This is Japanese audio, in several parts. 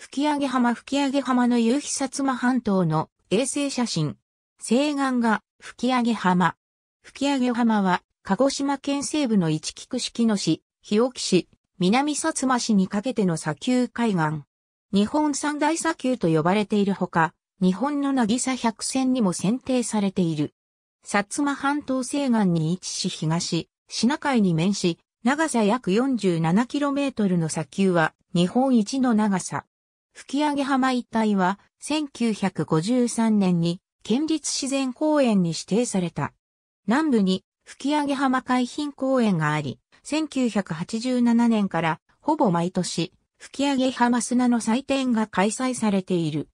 吹上浜吹上浜の夕日薩摩半島の衛星写真。西岸が吹上浜。吹上浜は鹿児島県西部の一菊式の市、日置市、南薩摩市にかけての砂丘海岸。日本三大砂丘と呼ばれているほか、日本の渚百選にも選定されている。薩摩半島西岸に位置し東、シナ海に面し、長さ約 47km の砂丘は日本一の長さ。吹上浜一帯は、1953年に県立自然公園に指定された。南部に吹上浜海浜公園があり、1987年からほぼ毎年、吹上浜砂の祭典が開催されている。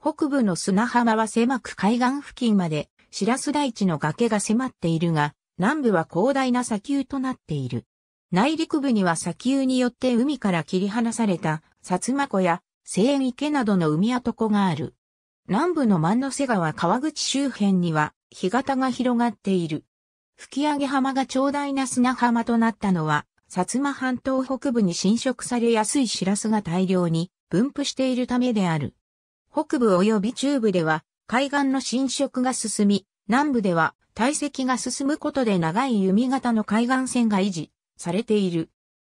北部の砂浜は狭く海岸付近まで、白洲大地の崖が迫っているが、南部は広大な砂丘となっている。内陸部には砂丘によって海から切り離された、薩摩湖や西園池などの海跡がある。南部の万の瀬川川口周辺には、干潟が広がっている。吹上浜が長大な砂浜となったのは、薩摩半島北部に侵食されやすいシラスが大量に分布しているためである。北部及び中部では海岸の侵食が進み、南部では堆積が進むことで長い弓形の海岸線が維持されている。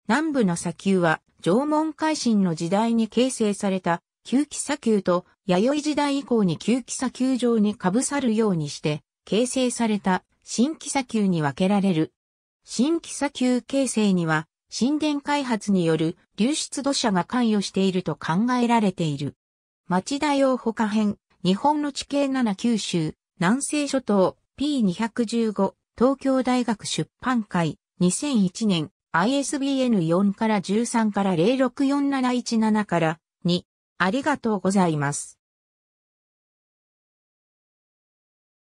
南部の砂丘は縄文海進の時代に形成された旧木砂丘と弥生時代以降に旧木砂丘上に被さるようにして形成された新木砂丘に分けられる。新木砂丘形成には神殿開発による流出土砂が関与していると考えられている。町田洋他編、日本の地形7九州、南西諸島 P215 東京大学出版会2001年 ISBN4 から13から064717から2。ありがとうございます。